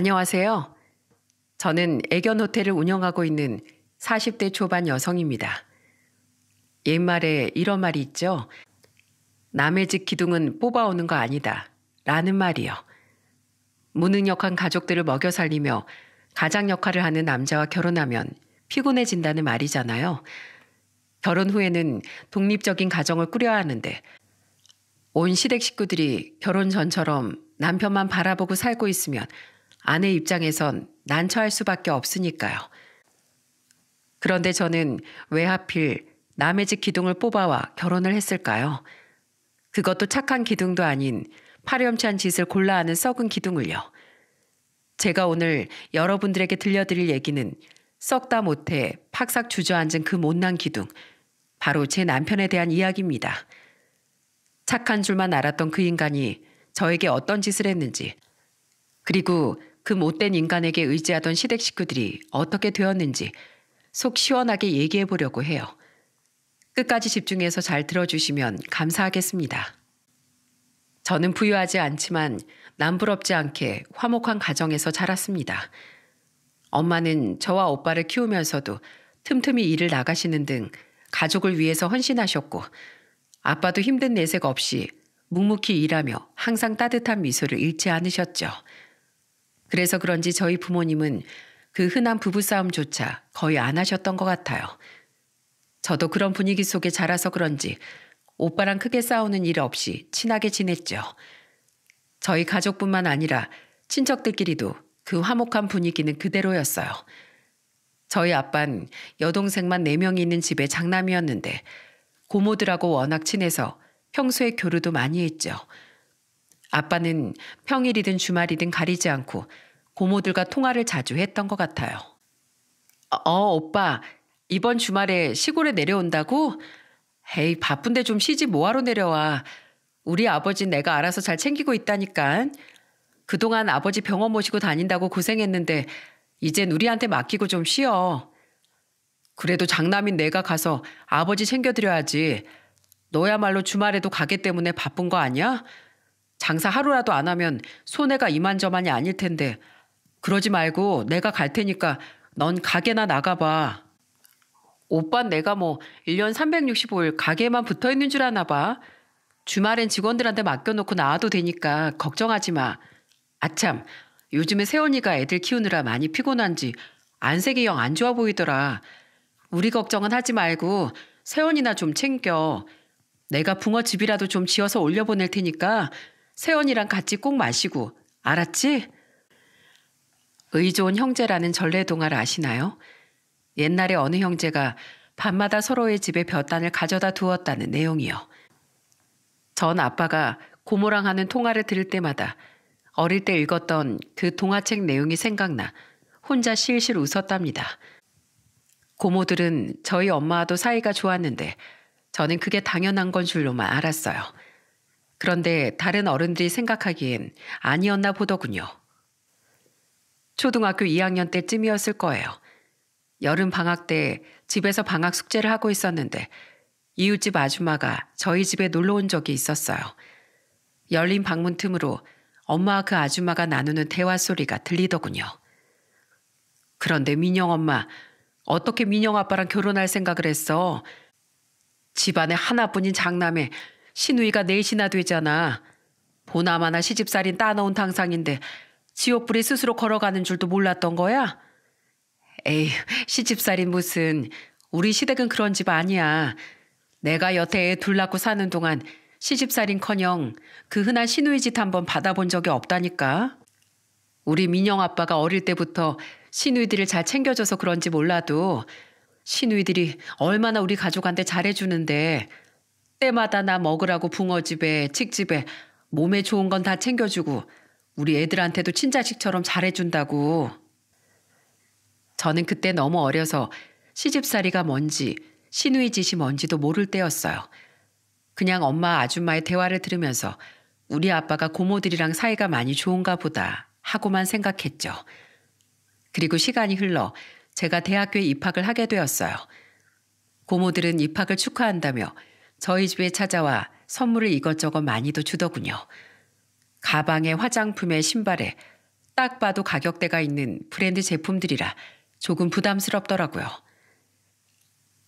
안녕하세요. 저는 애견 호텔을 운영하고 있는 40대 초반 여성입니다. 옛말에 이런 말이 있죠. 남의 집 기둥은 뽑아오는 거 아니다. 라는 말이요. 무능력한 가족들을 먹여 살리며 가장 역할을 하는 남자와 결혼하면 피곤해진다는 말이잖아요. 결혼 후에는 독립적인 가정을 꾸려야 하는데 온 시댁 식구들이 결혼 전처럼 남편만 바라보고 살고 있으면 아내 입장에선 난처할 수밖에 없으니까요. 그런데 저는 왜 하필 남의 집 기둥을 뽑아와 결혼을 했을까요? 그것도 착한 기둥도 아닌 파렴치한 짓을 골라하는 썩은 기둥을요. 제가 오늘 여러분들에게 들려드릴 얘기는 썩다 못해 팍삭 주저앉은 그 못난 기둥, 바로 제 남편에 대한 이야기입니다. 착한 줄만 알았던 그 인간이 저에게 어떤 짓을 했는지, 그리고 그 못된 인간에게 의지하던 시댁 식구들이 어떻게 되었는지 속 시원하게 얘기해 보려고 해요. 끝까지 집중해서 잘 들어주시면 감사하겠습니다. 저는 부유하지 않지만 남부럽지 않게 화목한 가정에서 자랐습니다. 엄마는 저와 오빠를 키우면서도 틈틈이 일을 나가시는 등 가족을 위해서 헌신하셨고 아빠도 힘든 내색 없이 묵묵히 일하며 항상 따뜻한 미소를 잃지 않으셨죠. 그래서 그런지 저희 부모님은 그 흔한 부부싸움조차 거의 안 하셨던 것 같아요. 저도 그런 분위기 속에 자라서 그런지 오빠랑 크게 싸우는 일 없이 친하게 지냈죠. 저희 가족뿐만 아니라 친척들끼리도 그 화목한 분위기는 그대로였어요. 저희 아빤 여동생만 4명이 있는 집의 장남이었는데 고모들하고 워낙 친해서 평소에 교류도 많이 했죠. 아빠는 평일이든 주말이든 가리지 않고 고모들과 통화를 자주 했던 것 같아요. 어, 어, 오빠, 이번 주말에 시골에 내려온다고? 에이, 바쁜데 좀 쉬지 뭐하러 내려와. 우리 아버지 내가 알아서 잘 챙기고 있다니까. 그동안 아버지 병원 모시고 다닌다고 고생했는데, 이젠 우리한테 맡기고 좀 쉬어. 그래도 장남인 내가 가서 아버지 챙겨드려야지. 너야말로 주말에도 가게 때문에 바쁜 거 아니야? 장사 하루라도 안 하면 손해가 이만저만이 아닐 텐데 그러지 말고 내가 갈 테니까 넌 가게나 나가봐. 오빠 내가 뭐 1년 365일 가게에만 붙어 있는 줄 아나 봐. 주말엔 직원들한테 맡겨놓고 나와도 되니까 걱정하지 마. 아참, 요즘에 세원이가 애들 키우느라 많이 피곤한지 안색이 영 안 좋아 보이더라. 우리 걱정은 하지 말고 세원이나 좀 챙겨. 내가 붕어집이라도 좀 지어서 올려보낼 테니까 세원이랑 같이 꼭 마시고 알았지? 의존 형제라는 전래 동화를 아시나요? 옛날에 어느 형제가 밤마다 서로의 집에 볕단을 가져다 두었다는 내용이요. 전 아빠가 고모랑 하는 통화를 들을 때마다 어릴 때 읽었던 그 동화책 내용이 생각나 혼자 실실 웃었답니다. 고모들은 저희 엄마와도 사이가 좋았는데 저는 그게 당연한 건 줄로만 알았어요. 그런데 다른 어른들이 생각하기엔 아니었나 보더군요. 초등학교 2학년 때쯤이었을 거예요. 여름 방학 때 집에서 방학 숙제를 하고 있었는데 이웃집 아줌마가 저희 집에 놀러 온 적이 있었어요. 열린 방문 틈으로 엄마와 그 아줌마가 나누는 대화 소리가 들리더군요. 그런데 민영 엄마, 어떻게 민영 아빠랑 결혼할 생각을 했어? 집안에 하나뿐인 장남에 시누이가 넷이나 되잖아. 보나마나 시집살인 따놓은 당상인데 지옥불이 스스로 걸어가는 줄도 몰랐던 거야? 에휴 시집살인 무슨. 우리 시댁은 그런 집 아니야. 내가 여태 애둘 낳고 사는 동안 시집살인커녕 그 흔한 시누이 짓 한 번 받아본 적이 없다니까. 우리 민영 아빠가 어릴 때부터 시누이들을 잘 챙겨줘서 그런지 몰라도 시누이들이 얼마나 우리 가족한테 잘해주는데 때마다 나 먹으라고 붕어집에 칡집에 몸에 좋은 건 다 챙겨주고 우리 애들한테도 친자식처럼 잘해준다고. 저는 그때 너무 어려서 시집살이가 뭔지 시누이 짓이 뭔지도 모를 때였어요. 그냥 엄마 아줌마의 대화를 들으면서 우리 아빠가 고모들이랑 사이가 많이 좋은가 보다 하고만 생각했죠. 그리고 시간이 흘러 제가 대학교에 입학을 하게 되었어요. 고모들은 입학을 축하한다며 저희 집에 찾아와 선물을 이것저것 많이도 주더군요. 가방에 화장품에 신발에 딱 봐도 가격대가 있는 브랜드 제품들이라 조금 부담스럽더라고요.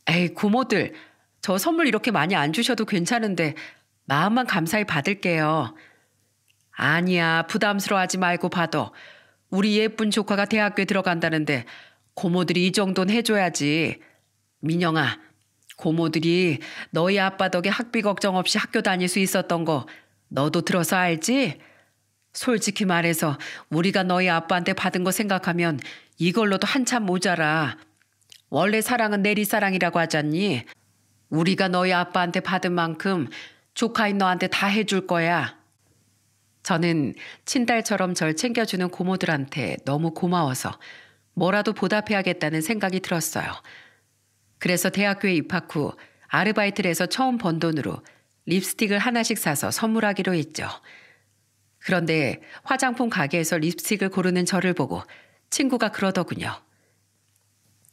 에이, 고모들, 저 선물 이렇게 많이 안 주셔도 괜찮은데 마음만 감사히 받을게요. 아니야, 부담스러워하지 말고 받아. 우리 예쁜 조카가 대학교에 들어간다는데 고모들이 이 정도는 해줘야지. 민영아, 고모들이 너희 아빠 덕에 학비 걱정 없이 학교 다닐 수 있었던 거 너도 들어서 알지? 솔직히 말해서 우리가 너희 아빠한테 받은 거 생각하면 이걸로도 한참 모자라. 원래 사랑은 내리사랑이라고 하잖니. 우리가 너희 아빠한테 받은 만큼 조카인 너한테 다 해줄 거야. 저는 친딸처럼 절 챙겨주는 고모들한테 너무 고마워서 뭐라도 보답해야겠다는 생각이 들었어요. 그래서 대학교에 입학 후 아르바이트를 해서 처음 번 돈으로 립스틱을 하나씩 사서 선물하기로 했죠. 그런데 화장품 가게에서 립스틱을 고르는 저를 보고 친구가 그러더군요.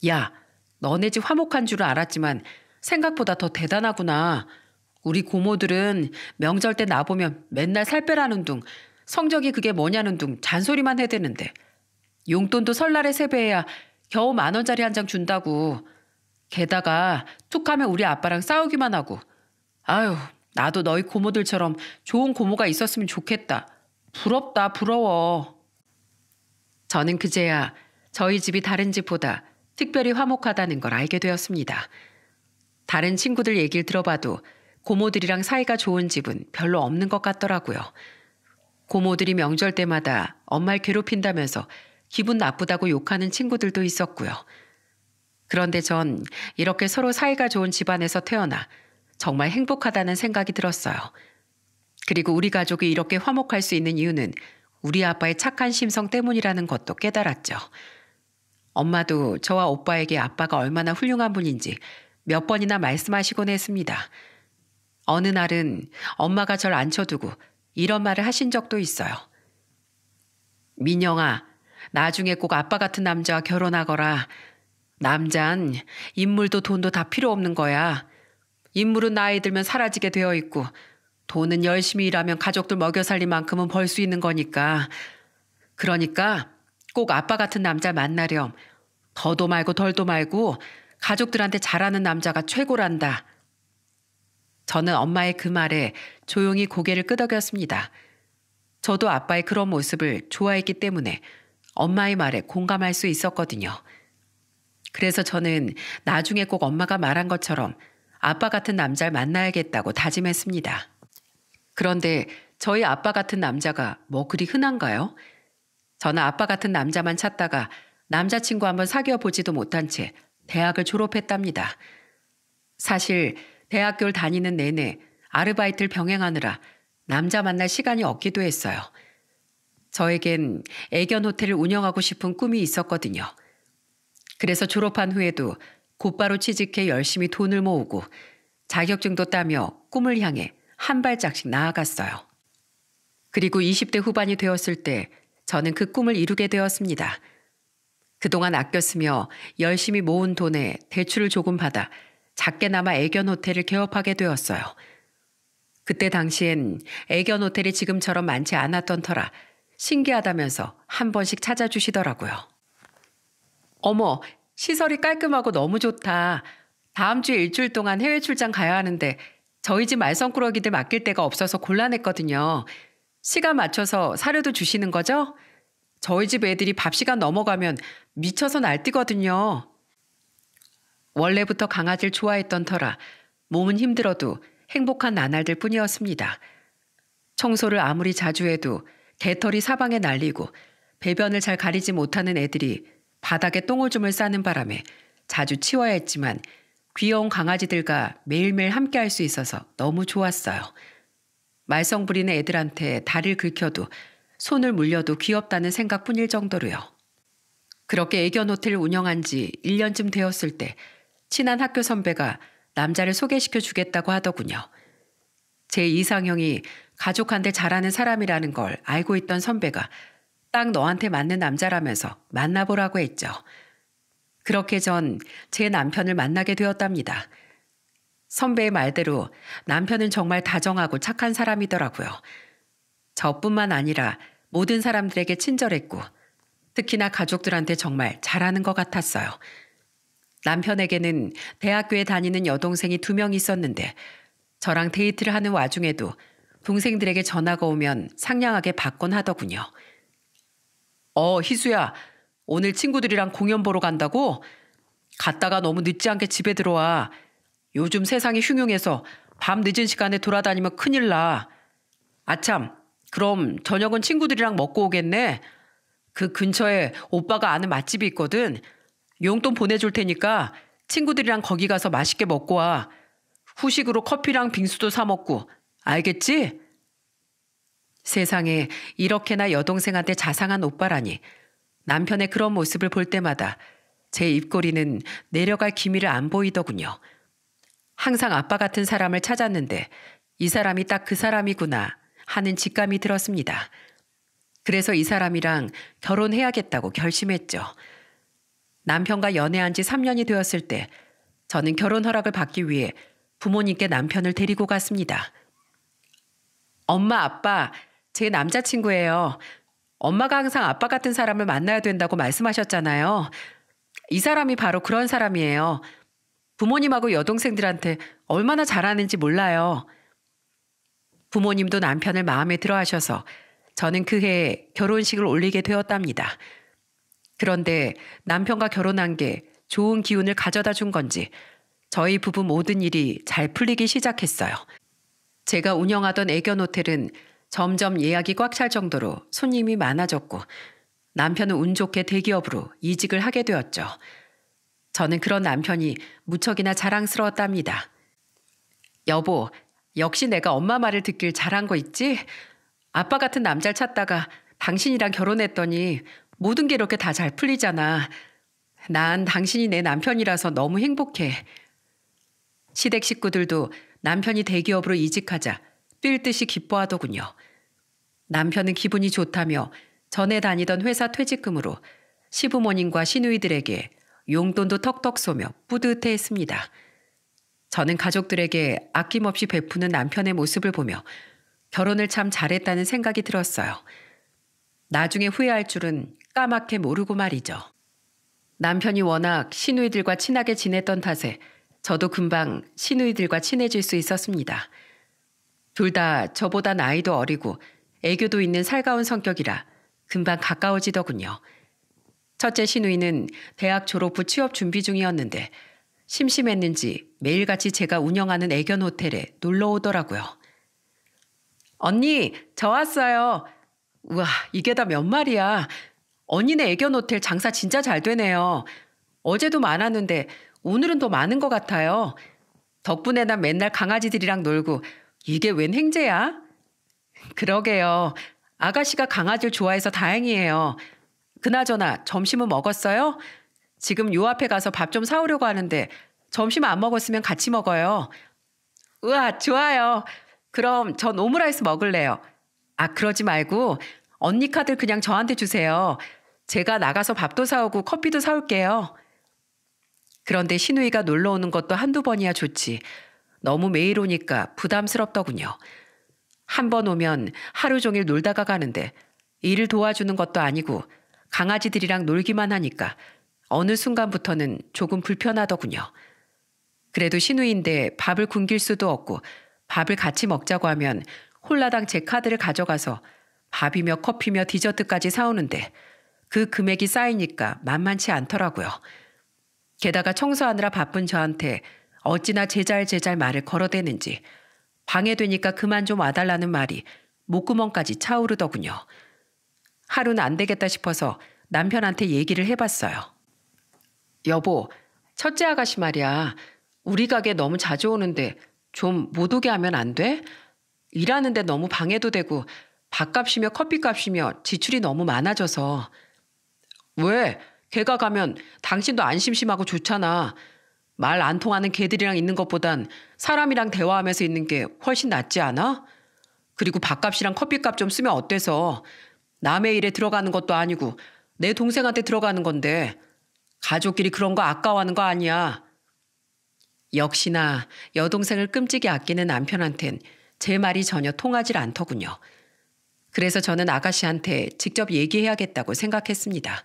야, 너네 집 화목한 줄 알았지만 생각보다 더 대단하구나. 우리 고모들은 명절 때 나보면 맨날 살 빼라는 둥, 성적이 그게 뭐냐는 둥 잔소리만 해대는데 용돈도 설날에 세배해야 겨우 만 원짜리 한 장 준다고. 게다가 툭하면 우리 아빠랑 싸우기만 하고 아유 나도 너희 고모들처럼 좋은 고모가 있었으면 좋겠다. 부럽다 부러워. 저는 그제야 저희 집이 다른 집보다 특별히 화목하다는 걸 알게 되었습니다. 다른 친구들 얘기를 들어봐도 고모들이랑 사이가 좋은 집은 별로 없는 것 같더라고요. 고모들이 명절 때마다 엄마를 괴롭힌다면서 기분 나쁘다고 욕하는 친구들도 있었고요. 그런데 전 이렇게 서로 사이가 좋은 집안에서 태어나 정말 행복하다는 생각이 들었어요. 그리고 우리 가족이 이렇게 화목할 수 있는 이유는 우리 아빠의 착한 심성 때문이라는 것도 깨달았죠. 엄마도 저와 오빠에게 아빠가 얼마나 훌륭한 분인지 몇 번이나 말씀하시곤 했습니다. 어느 날은 엄마가 절 앉혀두고 이런 말을 하신 적도 있어요. 민영아, 나중에 꼭 아빠 같은 남자와 결혼하거라. 남잔 인물도 돈도 다 필요 없는 거야. 인물은 나이 들면 사라지게 되어 있고 돈은 열심히 일하면 가족들 먹여 살릴 만큼은 벌 수 있는 거니까. 그러니까 꼭 아빠 같은 남자 만나렴. 더도 말고 덜도 말고 가족들한테 잘하는 남자가 최고란다. 저는 엄마의 그 말에 조용히 고개를 끄덕였습니다. 저도 아빠의 그런 모습을 좋아했기 때문에 엄마의 말에 공감할 수 있었거든요. 그래서 저는 나중에 꼭 엄마가 말한 것처럼 아빠 같은 남자를 만나야겠다고 다짐했습니다. 그런데 저희 아빠 같은 남자가 뭐 그리 흔한가요? 저는 아빠 같은 남자만 찾다가 남자친구 한번 사귀어 보지도 못한 채 대학을 졸업했답니다. 사실 대학교를 다니는 내내 아르바이트를 병행하느라 남자 만날 시간이 없기도 했어요. 저에겐 애견 호텔을 운영하고 싶은 꿈이 있었거든요. 그래서 졸업한 후에도 곧바로 취직해 열심히 돈을 모으고 자격증도 따며 꿈을 향해 한 발짝씩 나아갔어요. 그리고 20대 후반이 되었을 때 저는 그 꿈을 이루게 되었습니다. 그동안 아꼈으며 열심히 모은 돈에 대출을 조금 받아 작게나마 애견 호텔을 개업하게 되었어요. 그때 당시엔 애견 호텔이 지금처럼 많지 않았던 터라 신기하다면서 한 번씩 찾아주시더라고요. 어머, 시설이 깔끔하고 너무 좋다. 다음 주 일주일 동안 해외 출장 가야 하는데 저희 집 말썽꾸러기들 맡길 데가 없어서 곤란했거든요. 시간 맞춰서 사료도 주시는 거죠? 저희 집 애들이 밥 시간 넘어가면 미쳐서 날뛰거든요. 원래부터 강아지를 좋아했던 터라 몸은 힘들어도 행복한 나날들 뿐이었습니다. 청소를 아무리 자주 해도 개털이 사방에 날리고 배변을 잘 가리지 못하는 애들이 바닥에 똥오줌을 싸는 바람에 자주 치워야 했지만 귀여운 강아지들과 매일매일 함께 할 수 있어서 너무 좋았어요. 말썽 부리는 애들한테 다리를 긁혀도 손을 물려도 귀엽다는 생각뿐일 정도로요. 그렇게 애견 호텔을 운영한 지 1년쯤 되었을 때 친한 학교 선배가 남자를 소개시켜 주겠다고 하더군요. 제 이상형이 가족한테 잘하는 사람이라는 걸 알고 있던 선배가 딱 너한테 맞는 남자라면서 만나보라고 했죠. 그렇게 전 제 남편을 만나게 되었답니다. 선배의 말대로 남편은 정말 다정하고 착한 사람이더라고요. 저뿐만 아니라 모든 사람들에게 친절했고, 특히나 가족들한테 정말 잘하는 것 같았어요. 남편에게는 대학교에 다니는 여동생이 두 명 있었는데, 저랑 데이트를 하는 와중에도 동생들에게 전화가 오면 상냥하게 받곤 하더군요. 어, 희수야. 오늘 친구들이랑 공연 보러 간다고? 갔다가 너무 늦지 않게 집에 들어와. 요즘 세상이 흉흉해서 밤 늦은 시간에 돌아다니면 큰일 나. 아참, 그럼 저녁은 친구들이랑 먹고 오겠네. 그 근처에 오빠가 아는 맛집이 있거든. 용돈 보내줄 테니까 친구들이랑 거기 가서 맛있게 먹고 와. 후식으로 커피랑 빙수도 사 먹고. 알겠지? 세상에 이렇게나 여동생한테 자상한 오빠라니 남편의 그런 모습을 볼 때마다 제 입꼬리는 내려갈 기미를 안 보이더군요. 항상 아빠 같은 사람을 찾았는데 이 사람이 딱 그 사람이구나 하는 직감이 들었습니다. 그래서 이 사람이랑 결혼해야겠다고 결심했죠. 남편과 연애한 지 3년이 되었을 때 저는 결혼 허락을 받기 위해 부모님께 남편을 데리고 갔습니다. 엄마, 아빠, 제 남자친구예요. 엄마가 항상 아빠 같은 사람을 만나야 된다고 말씀하셨잖아요. 이 사람이 바로 그런 사람이에요. 부모님하고 여동생들한테 얼마나 잘하는지 몰라요. 부모님도 남편을 마음에 들어 하셔서 저는 그해 결혼식을 올리게 되었답니다. 그런데 남편과 결혼한 게 좋은 기운을 가져다 준 건지 저희 부부 모든 일이 잘 풀리기 시작했어요. 제가 운영하던 애견 호텔은 점점 예약이 꽉 찰 정도로 손님이 많아졌고 남편은 운 좋게 대기업으로 이직을 하게 되었죠. 저는 그런 남편이 무척이나 자랑스러웠답니다. 여보, 역시 내가 엄마 말을 듣길 잘한 거 있지? 아빠 같은 남자를 찾다가 당신이랑 결혼했더니 모든 게 이렇게 다 잘 풀리잖아. 난 당신이 내 남편이라서 너무 행복해. 시댁 식구들도 남편이 대기업으로 이직하자 뛸 듯이 기뻐하더군요. 남편은 기분이 좋다며 전에 다니던 회사 퇴직금으로 시부모님과 시누이들에게 용돈도 턱턱 쏘며 뿌듯해 했습니다. 저는 가족들에게 아낌없이 베푸는 남편의 모습을 보며 결혼을 참 잘했다는 생각이 들었어요. 나중에 후회할 줄은 까맣게 모르고 말이죠. 남편이 워낙 시누이들과 친하게 지냈던 탓에 저도 금방 시누이들과 친해질 수 있었습니다. 둘다 저보다 나이도 어리고 애교도 있는 살가운 성격이라 금방 가까워지더군요. 첫째 신우이는 대학 졸업 후 취업 준비 중이었는데 심심했는지 매일같이 제가 운영하는 애견 호텔에 놀러 오더라고요. 언니, 저 왔어요. 우와, 이게 다 몇 마리야. 언니네 애견 호텔 장사 진짜 잘 되네요. 어제도 많았는데 오늘은 더 많은 것 같아요. 덕분에 난 맨날 강아지들이랑 놀고 이게 웬 행제야? 그러게요. 아가씨가 강아지를 좋아해서 다행이에요. 그나저나 점심은 먹었어요? 지금 요 앞에 가서 밥 좀 사오려고 하는데 점심 안 먹었으면 같이 먹어요. 우와, 좋아요. 그럼 전 오므라이스 먹을래요. 아, 그러지 말고 언니 카드 그냥 저한테 주세요. 제가 나가서 밥도 사오고 커피도 사올게요. 그런데 신우이가 놀러 오는 것도 한두 번이야 좋지. 너무 매일 오니까 부담스럽더군요. 한번 오면 하루 종일 놀다가 가는데 일을 도와주는 것도 아니고 강아지들이랑 놀기만 하니까 어느 순간부터는 조금 불편하더군요. 그래도 신우인데 밥을 굶길 수도 없고 밥을 같이 먹자고 하면 홀라당 제 카드를 가져가서 밥이며 커피며 디저트까지 사오는데 그 금액이 쌓이니까 만만치 않더라고요. 게다가 청소하느라 바쁜 저한테 어찌나 제잘제잘 말을 걸어대는지 방해되니까 그만 좀 와달라는 말이 목구멍까지 차오르더군요. 하루는 안 되겠다 싶어서 남편한테 얘기를 해봤어요. 여보, 첫째 아가씨 말이야. 우리 가게 너무 자주 오는데 좀 못 오게 하면 안 돼? 일하는데 너무 방해도 되고 밥값이며 커피값이며 지출이 너무 많아져서. 왜? 걔가 가면 당신도 안 심심하고 좋잖아. 말안 통하는 개들이랑 있는 것보단 사람이랑 대화하면서 있는 게 훨씬 낫지 않아? 그리고 밥값이랑 커피값 좀 쓰면 어때서? 남의 일에 들어가는 것도 아니고 내 동생한테 들어가는 건데 가족끼리 그런 거 아까워하는 거 아니야. 역시나 여동생을 끔찍이 아끼는 남편한텐 제 말이 전혀 통하질 않더군요. 그래서 저는 아가씨한테 직접 얘기해야겠다고 생각했습니다.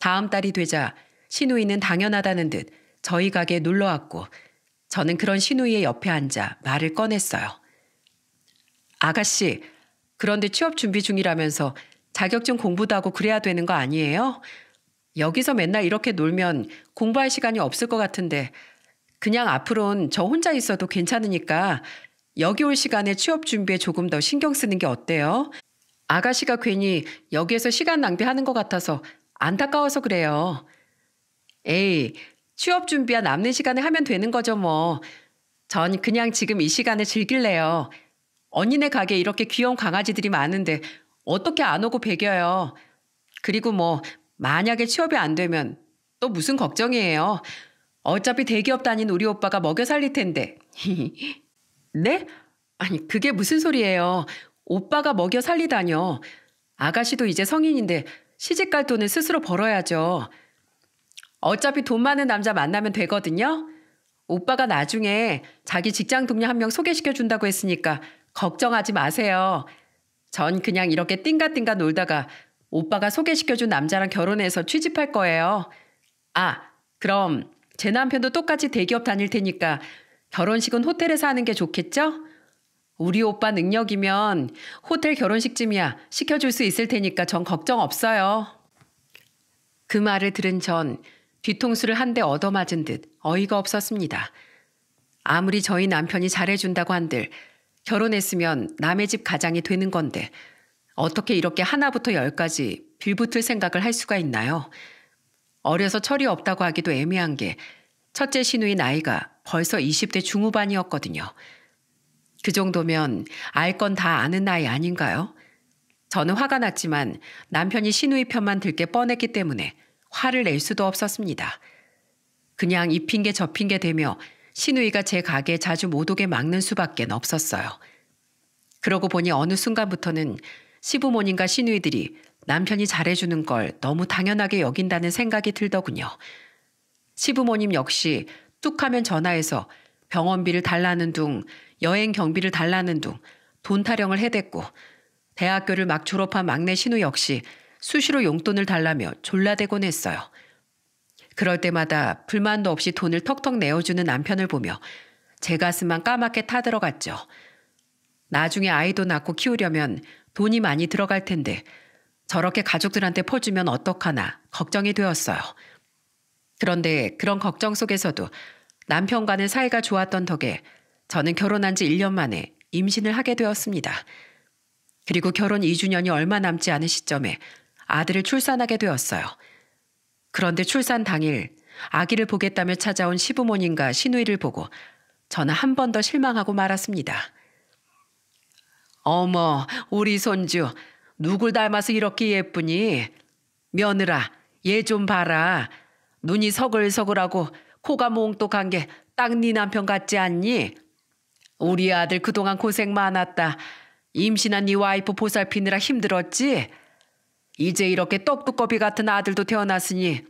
다음 달이 되자 신우이는 당연하다는 듯 저희 가게에 놀러 왔고 저는 그런 신우이의 옆에 앉아 말을 꺼냈어요. 아가씨, 그런데 취업 준비 중이라면서 자격증 공부도 하고 그래야 되는 거 아니에요? 여기서 맨날 이렇게 놀면 공부할 시간이 없을 것 같은데 그냥 앞으론 저 혼자 있어도 괜찮으니까 여기 올 시간에 취업 준비에 조금 더 신경 쓰는 게 어때요? 아가씨가 괜히 여기에서 시간 낭비하는 것 같아서 안타까워서 그래요. 에이, 취업 준비와 남는 시간을 하면 되는 거죠, 뭐. 전 그냥 지금 이 시간에 즐길래요. 언니네 가게 에 이렇게 귀여운 강아지들이 많은데 어떻게 안 오고 베겨요 그리고 뭐 만약에 취업이 안 되면 또 무슨 걱정이에요. 어차피 대기업 다닌 우리 오빠가 먹여 살릴 텐데. 네? 아니 그게 무슨 소리예요. 오빠가 먹여 살리다뇨. 아가씨도 이제 성인인데 시집갈 돈은 스스로 벌어야죠. 어차피 돈 많은 남자 만나면 되거든요. 오빠가 나중에 자기 직장 동료 한 명 소개시켜 준다고 했으니까 걱정하지 마세요. 전 그냥 이렇게 띵가띵가 놀다가 오빠가 소개시켜 준 남자랑 결혼해서 취집할 거예요. 아, 그럼 제 남편도 똑같이 대기업 다닐 테니까 결혼식은 호텔에서 하는 게 좋겠죠? 우리 오빠 능력이면 호텔 결혼식쯤이야 시켜줄 수 있을 테니까 전 걱정 없어요. 그 말을 들은 전 뒤통수를 한 대 얻어맞은 듯 어이가 없었습니다. 아무리 저희 남편이 잘해준다고 한들 결혼했으면 남의 집 가장이 되는 건데 어떻게 이렇게 하나부터 열까지 빌붙을 생각을 할 수가 있나요? 어려서 철이 없다고 하기도 애매한 게 첫째 신우의 나이가 벌써 20대 중후반이었거든요. 그 정도면 알 건 다 아는 나이 아닌가요? 저는 화가 났지만 남편이 신우의 편만 들게 뻔했기 때문에 화를 낼 수도 없었습니다. 그냥 이 핑계 저 핑계 되며 신우이가 제 가게에 자주 못 오게 막는 수밖에 없었어요. 그러고 보니 어느 순간부터는 시부모님과 시누이들이 남편이 잘해주는 걸 너무 당연하게 여긴다는 생각이 들더군요. 시부모님 역시 뚝 하면 전화해서 병원비를 달라는 둥, 여행 경비를 달라는 둥, 돈 타령을 해댔고, 대학교를 막 졸업한 막내 신우 역시 수시로 용돈을 달라며 졸라대곤 했어요. 그럴 때마다 불만도 없이 돈을 턱턱 내어주는 남편을 보며 제 가슴만 까맣게 타들어갔죠. 나중에 아이도 낳고 키우려면 돈이 많이 들어갈 텐데 저렇게 가족들한테 퍼주면 어떡하나 걱정이 되었어요. 그런데 그런 걱정 속에서도 남편과는 사이가 좋았던 덕에 저는 결혼한 지 1년 만에 임신을 하게 되었습니다. 그리고 결혼 2주년이 얼마 남지 않은 시점에 아들을 출산하게 되었어요. 그런데 출산 당일 아기를 보겠다며 찾아온 시부모님과 시누이를 보고 저는 한 번 더 실망하고 말았습니다. 어머, 우리 손주, 누굴 닮아서 이렇게 예쁘니? 며느라, 얘 좀 봐라. 눈이 서글서글하고 코가 몽똑한 게 딱 네 남편 같지 않니? 우리 아들 그동안 고생 많았다. 임신한 네 와이프 보살피느라 힘들었지? 이제 이렇게 떡두꺼비 같은 아들도 태어났으니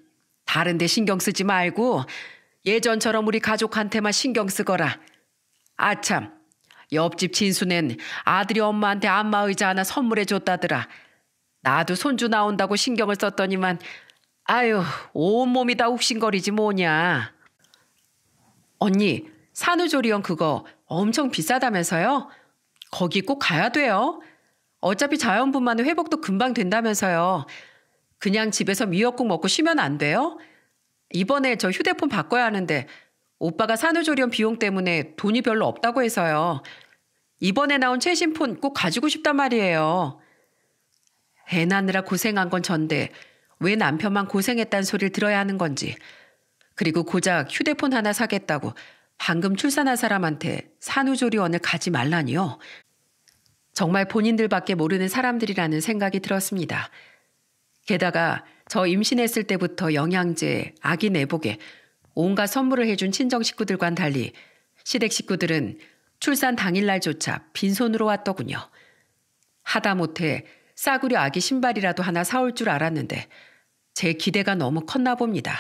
다른데 신경 쓰지 말고 예전처럼 우리 가족한테만 신경 쓰거라. 아참, 옆집 진수는 아들이 엄마한테 안마의자 하나 선물해 줬다더라. 나도 손주 나온다고 신경을 썼더니만 아유 온몸이 다 욱신거리지 뭐냐. 언니 산후조리원 그거 엄청 비싸다면서요? 거기 꼭 가야 돼요. 어차피 자연분만의 회복도 금방 된다면서요. 그냥 집에서 미역국 먹고 쉬면 안 돼요? 이번에 저 휴대폰 바꿔야 하는데 오빠가 산후조리원 비용 때문에 돈이 별로 없다고 해서요. 이번에 나온 최신 폰 꼭 가지고 싶단 말이에요. 애 낳느라 고생한 건 전데 왜 남편만 고생했단 소리를 들어야 하는 건지. 그리고 고작 휴대폰 하나 사겠다고 방금 출산한 사람한테 산후조리원을 가지 말라니요. 정말 본인들밖에 모르는 사람들이라는 생각이 들었습니다. 게다가 저 임신했을 때부터 영양제, 아기 내복에 온갖 선물을 해준 친정 식구들과는 달리 시댁 식구들은 출산 당일날조차 빈손으로 왔더군요. 하다못해 싸구려 아기 신발이라도 하나 사올 줄 알았는데 제 기대가 너무 컸나 봅니다.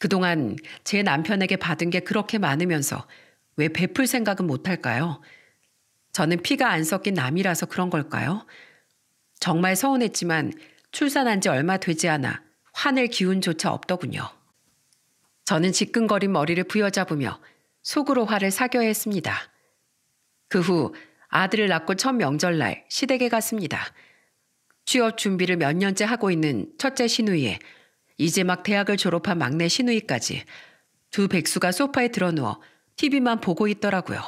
그동안 제 남편에게 받은 게 그렇게 많으면서 왜 베풀 생각은 못할까요? 저는 피가 안 섞인 남이라서 그런 걸까요? 정말 서운했지만 출산한 지 얼마 되지 않아 화낼 기운조차 없더군요. 저는 지끈거린 머리를 부여잡으며 속으로 화를 사겨야 했습니다. 그 후 아들을 낳고 첫 명절날 시댁에 갔습니다. 취업 준비를 몇 년째 하고 있는 첫째 시누이에 이제 막 대학을 졸업한 막내 시누이까지두 백수가 소파에 드러누워 TV만 보고 있더라고요.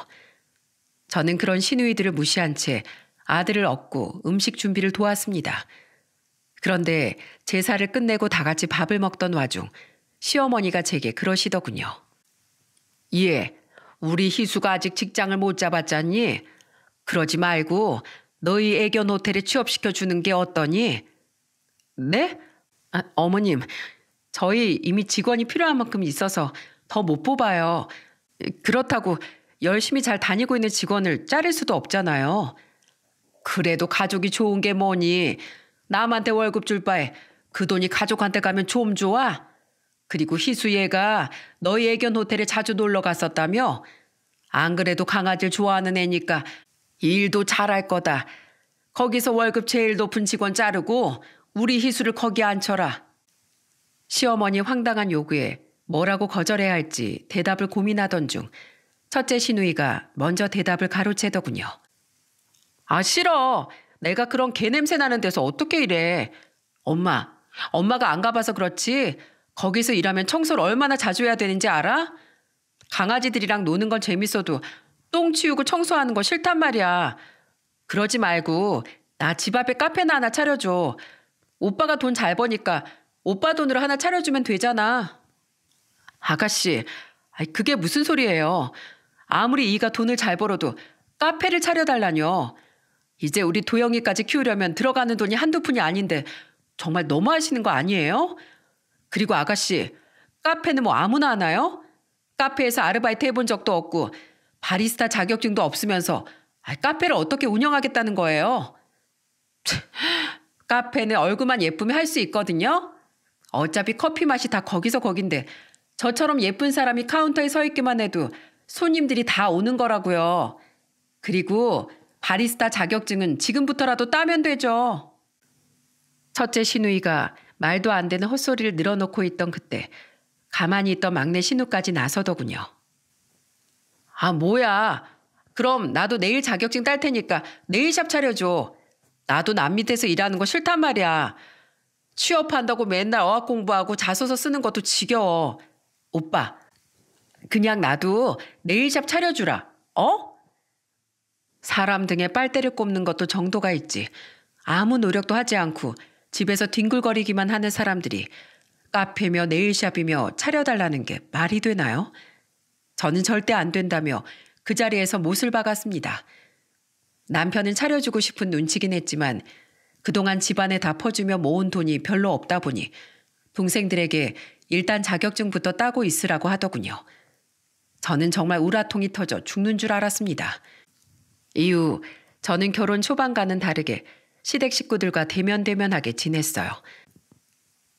저는 그런 시누이들을 무시한 채 아들을 얻고 음식 준비를 도왔습니다. 그런데 제사를 끝내고 다 같이 밥을 먹던 와중 시어머니가 제게 그러시더군요. 예, 우리 희수가 아직 직장을 못 잡았잖니? 그러지 말고 너희 애견 호텔에 취업시켜 주는 게 어떠니? 네? 아, 어머님, 저희 이미 직원이 필요한 만큼 있어서 더 못 뽑아요. 그렇다고 열심히 잘 다니고 있는 직원을 자를 수도 없잖아요. 그래도 가족이 좋은 게 뭐니? 남한테 월급 줄 바에 그 돈이 가족한테 가면 좀 좋아? 그리고 희수애가 너희 애견 호텔에 자주 놀러 갔었다며? 안 그래도 강아지를 좋아하는 애니까 일도 잘 할 거다. 거기서 월급 제일 높은 직원 자르고 우리 희수를 거기 앉혀라. 시어머니 황당한 요구에 뭐라고 거절해야 할지 대답을 고민하던 중 첫째 신우이가 먼저 대답을 가로채더군요. 아, 싫어. 내가 그런 개 냄새 나는 데서 어떻게 일해. 엄마, 엄마가 안 가봐서 그렇지. 거기서 일하면 청소를 얼마나 자주 해야 되는지 알아? 강아지들이랑 노는 건 재밌어도 똥 치우고 청소하는 거 싫단 말이야. 그러지 말고 나 집 앞에 카페나 하나 차려줘. 오빠가 돈 잘 버니까 오빠 돈으로 하나 차려주면 되잖아. 아가씨, 그게 무슨 소리예요? 아무리 이가 돈을 잘 벌어도 카페를 차려달라뇨. 이제 우리 도영이까지 키우려면 들어가는 돈이 한두 푼이 아닌데 정말 너무하시는 거 아니에요? 그리고 아가씨, 카페는 뭐 아무나 하나요? 카페에서 아르바이트 해본 적도 없고 바리스타 자격증도 없으면서 카페를 어떻게 운영하겠다는 거예요? 카페는 얼굴만 예쁘면 할 수 있거든요. 어차피 커피 맛이 다 거기서 거긴데 저처럼 예쁜 사람이 카운터에 서 있기만 해도 손님들이 다 오는 거라고요. 그리고 바리스타 자격증은 지금부터라도 따면 되죠. 첫째 신우이가 말도 안 되는 헛소리를 늘어놓고 있던 그때 가만히 있던 막내 신우까지 나서더군요. 아 뭐야. 그럼 나도 내일 자격증 딸 테니까 네일샵 차려줘. 나도 남 밑에서 일하는 거 싫단 말이야. 취업한다고 맨날 어학 공부하고 자소서 쓰는 것도 지겨워. 오빠, 그냥 나도 네일샵 차려주라. 어? 사람 등에 빨대를 꼽는 것도 정도가 있지. 아무 노력도 하지 않고 집에서 뒹굴거리기만 하는 사람들이 카페며 네일샵이며 차려달라는 게 말이 되나요? 저는 절대 안 된다며 그 자리에서 못을 박았습니다. 남편은 차려주고 싶은 눈치긴 했지만 그동안 집안에 다 퍼주며 모은 돈이 별로 없다 보니 동생들에게 일단 자격증부터 따고 있으라고 하더군요. 저는 정말 우라통이 터져 죽는 줄 알았습니다. 이후 저는 결혼 초반과는 다르게 시댁 식구들과 대면대면하게 지냈어요.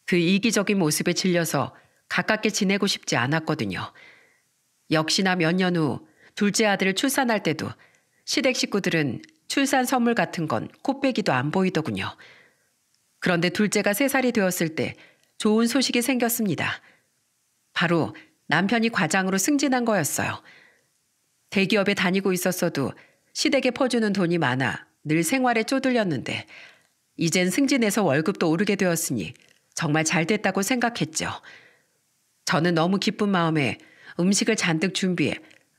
그 이기적인 모습에 질려서 가깝게 지내고 싶지 않았거든요. 역시나 몇 년 후 둘째 아들을 출산할 때도 시댁 식구들은 출산 선물 같은 건 코빼기도 안 보이더군요. 그런데 둘째가 세살이 되었을 때 좋은 소식이 생겼습니다. 바로 남편이 과장으로 승진한 거였어요. 대기업에 다니고 있었어도 시댁에 퍼주는 돈이 많아 늘 생활에 쪼들렸는데 이젠 승진해서 월급도 오르게 되었으니 정말 잘 됐다고 생각했죠. 저는 너무 기쁜 마음에 음식을 잔뜩 준비해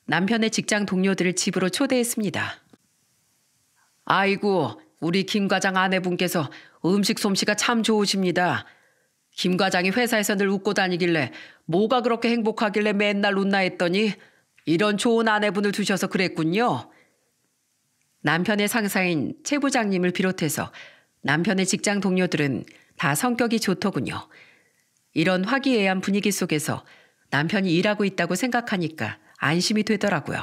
남편의 직장 동료들을 집으로 초대했습니다. 아이고, 우리 김 과장 아내분께서 음식 솜씨가 참 좋으십니다. 김 과장이 회사에서 늘 웃고 다니길래 뭐가 그렇게 행복하길래 맨날 웃나 했더니 이런 좋은 아내분을 두셔서 그랬군요. 남편의 상사인 최 부장님을 비롯해서 남편의 직장 동료들은 다 성격이 좋더군요. 이런 화기애애한 분위기 속에서 남편이 일하고 있다고 생각하니까 안심이 되더라고요.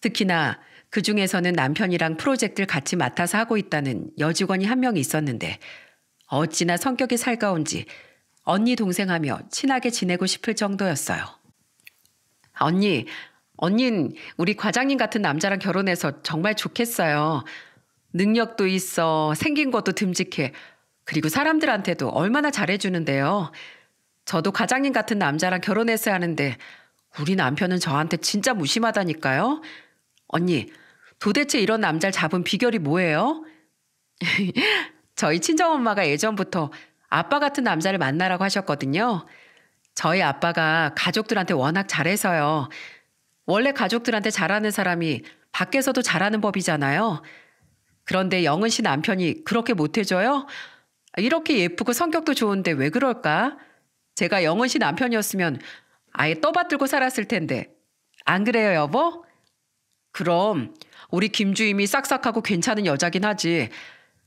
특히나 그 중에서는 남편이랑 프로젝트를 같이 맡아서 하고 있다는 여직원이 한 명 있었는데 어찌나 성격이 살가운지 언니 동생하며 친하게 지내고 싶을 정도였어요. 언니, 언닌 우리 과장님 같은 남자랑 결혼해서 정말 좋겠어요. 능력도 있어, 생긴 것도 듬직해. 그리고 사람들한테도 얼마나 잘해주는데요. 저도 과장님 같은 남자랑 결혼해서 하는데 우리 남편은 저한테 진짜 무심하다니까요. 언니, 도대체 이런 남자를 잡은 비결이 뭐예요? 저희 친정엄마가 예전부터 아빠 같은 남자를 만나라고 하셨거든요. 저희 아빠가 가족들한테 워낙 잘해서요. 원래 가족들한테 잘하는 사람이 밖에서도 잘하는 법이잖아요. 그런데 영은 씨 남편이 그렇게 못해줘요? 이렇게 예쁘고 성격도 좋은데 왜 그럴까? 제가 영은 씨 남편이었으면 아예 떠받들고 살았을 텐데. 안 그래요, 여보? 그럼 우리 김주임이 싹싹하고 괜찮은 여자긴 하지.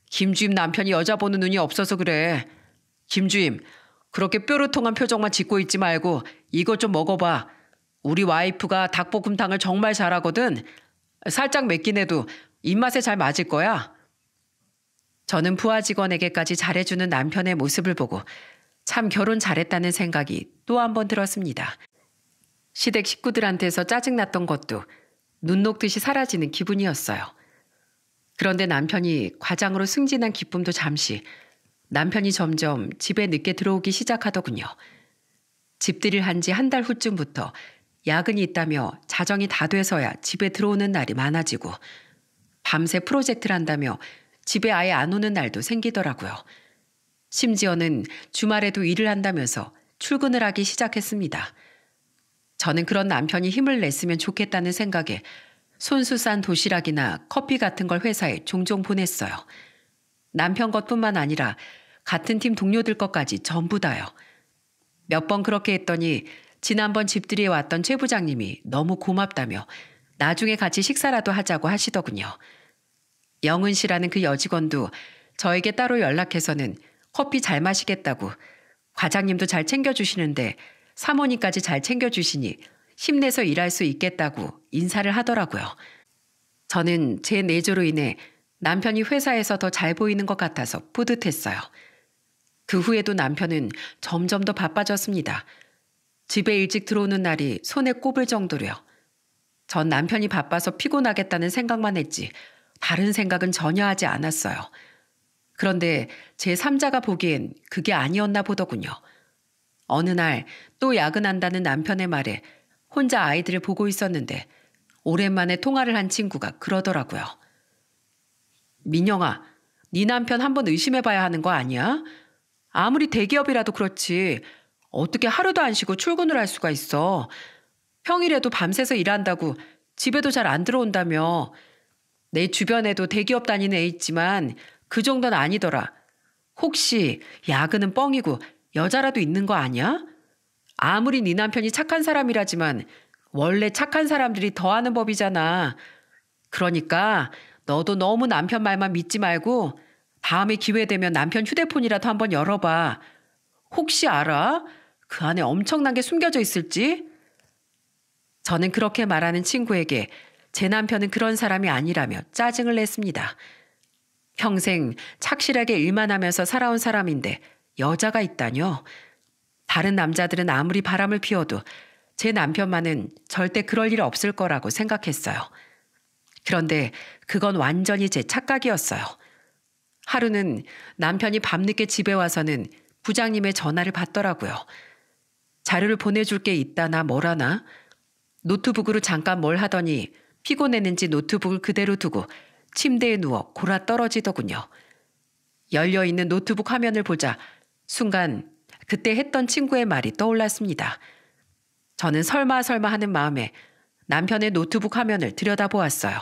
김주임 남편이 여자 보는 눈이 없어서 그래. 김주임, 그렇게 뾰루통한 표정만 짓고 있지 말고 이것 좀 먹어봐. 우리 와이프가 닭볶음탕을 정말 잘하거든. 살짝 맵긴 해도 입맛에 잘 맞을 거야. 저는 부하 직원에게까지 잘해주는 남편의 모습을 보고 참 결혼 잘했다는 생각이 또 한 번 들었습니다. 시댁 식구들한테서 짜증났던 것도 눈 녹듯이 사라지는 기분이었어요. 그런데 남편이 과장으로 승진한 기쁨도 잠시 남편이 점점 집에 늦게 들어오기 시작하더군요. 집들이를 한지 한 달 후쯤부터 야근이 있다며 자정이 다 돼서야 집에 들어오는 날이 많아지고 밤새 프로젝트를 한다며 집에 아예 안 오는 날도 생기더라고요. 심지어는 주말에도 일을 한다면서 출근을 하기 시작했습니다. 저는 그런 남편이 힘을 냈으면 좋겠다는 생각에 손수 싼 도시락이나 커피 같은 걸 회사에 종종 보냈어요. 남편 것뿐만 아니라 같은 팀 동료들 것까지 전부 다요. 몇 번 그렇게 했더니 지난번 집들이에 왔던 최 부장님이 너무 고맙다며 나중에 같이 식사라도 하자고 하시더군요. 영은 씨라는 그 여직원도 저에게 따로 연락해서는 커피 잘 마시겠다고 과장님도 잘 챙겨주시는데 사모님까지 잘 챙겨주시니 힘내서 일할 수 있겠다고 인사를 하더라고요. 저는 제 내조로 인해 남편이 회사에서 더 잘 보이는 것 같아서 뿌듯했어요. 그 후에도 남편은 점점 더 바빠졌습니다. 집에 일찍 들어오는 날이 손에 꼽을 정도로요. 전 남편이 바빠서 피곤하겠다는 생각만 했지 다른 생각은 전혀 하지 않았어요. 그런데 제 3자가 보기엔 그게 아니었나 보더군요. 어느 날 또 야근한다는 남편의 말에 혼자 아이들을 보고 있었는데 오랜만에 통화를 한 친구가 그러더라고요. 민영아, 네 남편 한번 의심해봐야 하는 거 아니야? 아무리 대기업이라도 그렇지 어떻게 하루도 안 쉬고 출근을 할 수가 있어. 평일에도 밤새서 일한다고 집에도 잘 안 들어온다며. 내 주변에도 대기업 다니는 애 있지만 그 정도는 아니더라. 혹시 야근은 뻥이고 여자라도 있는 거 아니야? 아무리 네 남편이 착한 사람이라지만 원래 착한 사람들이 더 하는 법이잖아. 그러니까 너도 너무 남편 말만 믿지 말고 다음에 기회 되면 남편 휴대폰이라도 한번 열어봐. 혹시 알아? 그 안에 엄청난 게 숨겨져 있을지? 저는 그렇게 말하는 친구에게 제 남편은 그런 사람이 아니라며 짜증을 냈습니다. 평생 착실하게 일만 하면서 살아온 사람인데 여자가 있다뇨. 다른 남자들은 아무리 바람을 피워도 제 남편만은 절대 그럴 일 없을 거라고 생각했어요. 그런데 그건 완전히 제 착각이었어요. 하루는 남편이 밤늦게 집에 와서는 부장님의 전화를 받더라고요. 자료를 보내줄 게 있다나 뭐라나 노트북으로 잠깐 뭘 하더니 피곤했는지 노트북을 그대로 두고 침대에 누워 골아 떨어지더군요. 열려있는 노트북 화면을 보자 순간 그때 했던 친구의 말이 떠올랐습니다. 저는 설마 설마 하는 마음에 남편의 노트북 화면을 들여다보았어요.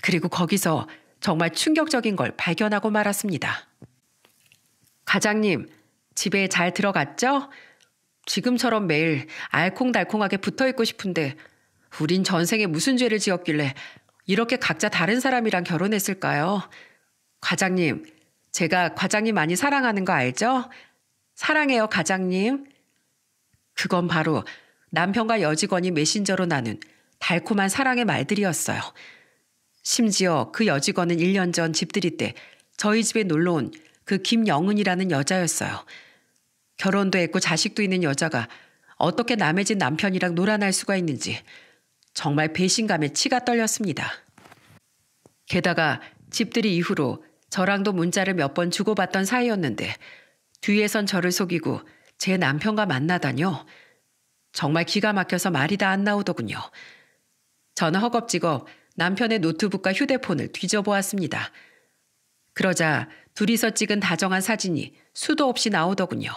그리고 거기서 정말 충격적인 걸 발견하고 말았습니다. 가장님, 집에 잘 들어갔죠? 지금처럼 매일 알콩달콩하게 붙어 있고 싶은데 우린 전생에 무슨 죄를 지었길래 이렇게 각자 다른 사람이랑 결혼했을까요? 과장님, 제가 과장님 많이 사랑하는 거 알죠? 사랑해요, 가장님. 그건 바로 남편과 여직원이 메신저로 나눈 달콤한 사랑의 말들이었어요. 심지어 그 여직원은 1년 전 집들이 때 저희 집에 놀러 온 그 김영은이라는 여자였어요. 결혼도 했고 자식도 있는 여자가 어떻게 남의 집 남편이랑 놀아날 수가 있는지 정말 배신감에 치가 떨렸습니다. 게다가 집들이 이후로 저랑도 문자를 몇 번 주고받던 사이였는데 뒤에선 저를 속이고 제 남편과 만나다뇨. 정말 기가 막혀서 말이 다 안 나오더군요. 저는 허겁지겁 남편의 노트북과 휴대폰을 뒤져보았습니다. 그러자 둘이서 찍은 다정한 사진이 수도 없이 나오더군요.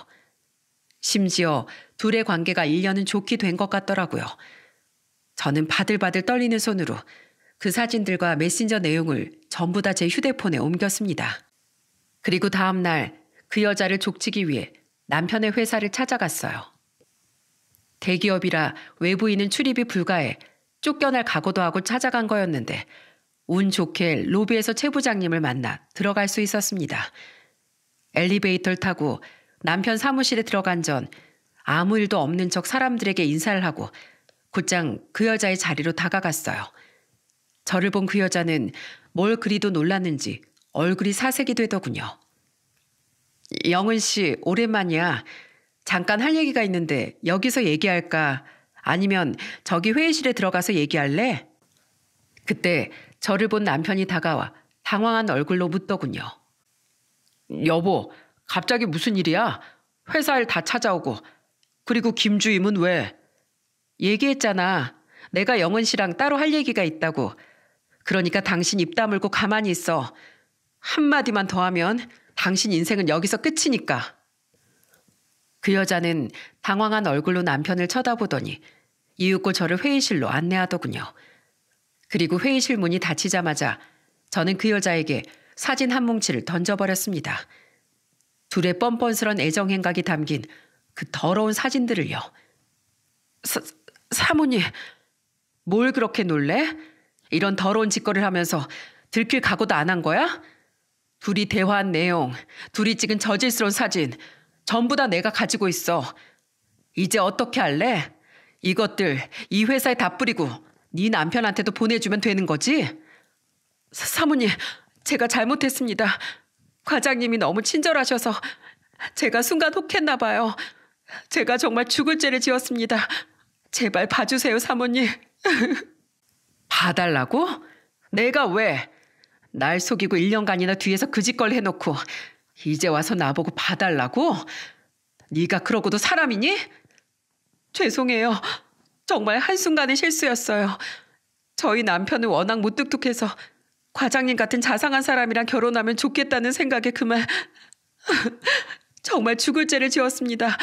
심지어 둘의 관계가 1년은 좋게 된 것 같더라고요. 저는 바들바들 떨리는 손으로 그 사진들과 메신저 내용을 전부 다 제 휴대폰에 옮겼습니다. 그리고 다음날 그 여자를 족치기 위해 남편의 회사를 찾아갔어요. 대기업이라 외부인은 출입이 불가해 쫓겨날 각오도 하고 찾아간 거였는데 운 좋게 로비에서 최 부장님을 만나 들어갈 수 있었습니다. 엘리베이터를 타고 남편 사무실에 들어간 전 아무 일도 없는 척 사람들에게 인사를 하고 곧장 그 여자의 자리로 다가갔어요. 저를 본 그 여자는 뭘 그리도 놀랐는지 얼굴이 사색이 되더군요. 영은 씨, 오랜만이야. 잠깐 할 얘기가 있는데 여기서 얘기할까? 아니면 저기 회의실에 들어가서 얘기할래? 그때 저를 본 남편이 다가와 당황한 얼굴로 묻더군요. 여보, 갑자기 무슨 일이야? 회사일 다 찾아오고. 그리고 김주임은 왜? 얘기했잖아. 내가 영은 씨랑 따로 할 얘기가 있다고. 그러니까 당신 입 다물고 가만히 있어. 한마디만 더 하면 당신 인생은 여기서 끝이니까. 그 여자는 당황한 얼굴로 남편을 쳐다보더니 이윽고 저를 회의실로 안내하더군요. 그리고 회의실 문이 닫히자마자 저는 그 여자에게 사진 한 뭉치를 던져버렸습니다. 둘의 뻔뻔스런 애정 행각이 담긴 그 더러운 사진들을요. 사, 사모님, 뭘 그렇게 놀래? 이런 더러운 짓거리를 하면서 들킬 각오도 안 한 거야? 둘이 대화한 내용, 둘이 찍은 저질스러운 사진, 전부 다 내가 가지고 있어. 이제 어떻게 할래? 이것들 이 회사에 다 뿌리고 네 남편한테도 보내주면 되는 거지? 사, 사모님, 제가 잘못했습니다. 과장님이 너무 친절하셔서 제가 순간 혹했나 봐요. 제가 정말 죽을 죄를 지었습니다. 제발 봐주세요, 사모님. 봐달라고? 내가 왜? 날 속이고 1년간이나 뒤에서 그 짓 걸 해놓고 이제 와서 나보고 봐달라고? 네가 그러고도 사람이니? 죄송해요. 정말 한순간의 실수였어요. 저희 남편은 워낙 무뚝뚝해서 과장님 같은 자상한 사람이랑 결혼하면 좋겠다는 생각에 그만 정말 죽을 죄를 지었습니다.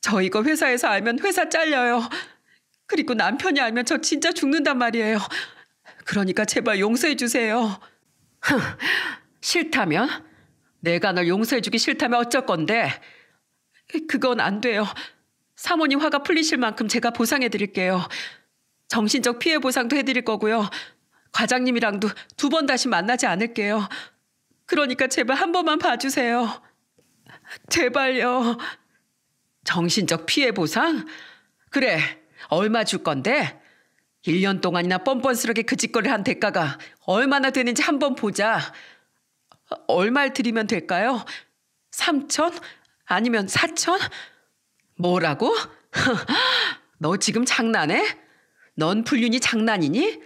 저 이거 회사에서 알면 회사 잘려요. 그리고 남편이 알면 저 진짜 죽는단 말이에요. 그러니까 제발 용서해 주세요. 싫다면? 내가 널 용서해주기 싫다면 어쩔 건데? 그건 안 돼요. 사모님 화가 풀리실 만큼 제가 보상해드릴게요. 정신적 피해 보상도 해드릴 거고요. 과장님이랑도 두 번 다시 만나지 않을게요. 그러니까 제발 한 번만 봐주세요. 제발요. 정신적 피해 보상? 그래, 얼마 줄 건데? 1년 동안이나 뻔뻔스럽게 그 짓거리를 한 대가가 얼마나 되는지 한번 보자. 얼마를 드리면 될까요? 3천? 아니면 4천? 뭐라고? 너 지금 장난해? 넌 불륜이 장난이니?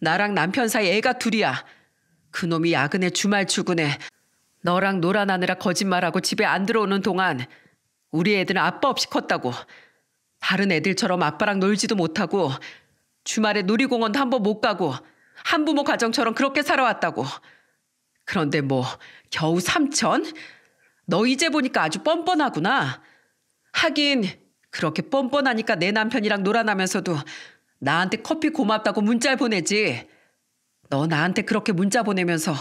나랑 남편 사이 애가 둘이야. 그놈이 야근에 주말 출근해. 너랑 놀아나느라 거짓말하고 집에 안 들어오는 동안 우리 애들은 아빠 없이 컸다고. 다른 애들처럼 아빠랑 놀지도 못하고 주말에 놀이공원도 한 번 못 가고 한부모 가정처럼 그렇게 살아왔다고. 그런데 뭐 겨우 삼천? 너 이제 보니까 아주 뻔뻔하구나. 하긴 그렇게 뻔뻔하니까 내 남편이랑 놀아나면서도 나한테 커피 고맙다고 문자를 보내지. 너 나한테 그렇게 문자 보내면서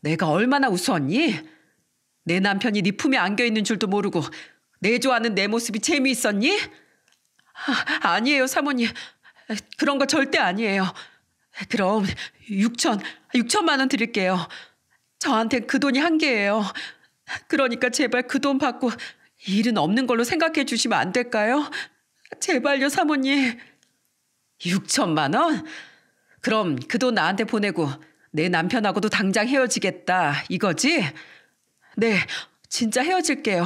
내가 얼마나 우스웠니? 내 남편이 네 품에 안겨 있는 줄도 모르고 내좋아하는내 모습이 재미있었니? 아, 아니에요, 사모님. 그런 거 절대 아니에요. 그럼 6천, 6천만 원 드릴게요. 저한테 그 돈이 한계예요. 그러니까 제발 그 돈 받고 일은 없는 걸로 생각해 주시면 안 될까요? 제발요, 사모님. 6천만 원? 그럼 그 돈 나한테 보내고 내 남편하고도 당장 헤어지겠다. 이거지? 네, 진짜 헤어질게요.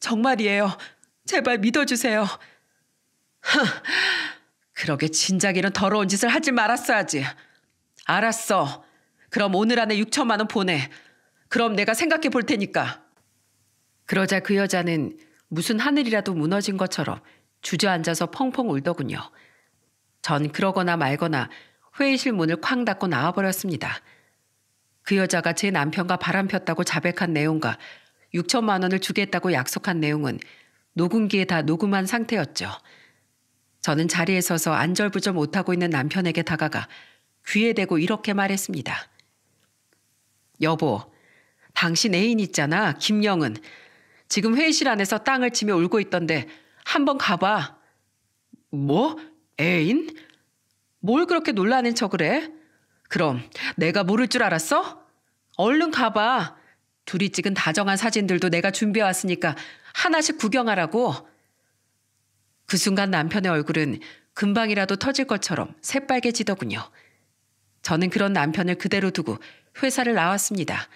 정말이에요. 제발 믿어주세요. 그러게 진작 에는 더러운 짓을 하지 말았어야지. 알았어. 그럼 오늘 안에 6천만 원 보내. 그럼 내가 생각해 볼 테니까. 그러자 그 여자는 무슨 하늘이라도 무너진 것처럼 주저앉아서 펑펑 울더군요. 전 그러거나 말거나 회의실 문을 쾅 닫고 나와버렸습니다. 그 여자가 제 남편과 바람폈다고 자백한 내용과 6천만 원을 주겠다고 약속한 내용은 녹음기에 다 녹음한 상태였죠. 저는 자리에 서서 안절부절 못하고 있는 남편에게 다가가 귀에 대고 이렇게 말했습니다. 여보, 당신 애인 있잖아, 김영은. 지금 회의실 안에서 땅을 치며 울고 있던데 한번 가봐. 뭐? 애인? 뭘 그렇게 놀라는 척을 해? 그럼 내가 모를 줄 알았어? 얼른 가봐. 둘이 찍은 다정한 사진들도 내가 준비해왔으니까 하나씩 구경하라고. 그 순간 남편의 얼굴은 금방이라도 터질 것처럼 새빨개지더군요. 저는 그런 남편을 그대로 두고 회사를 나왔습니다.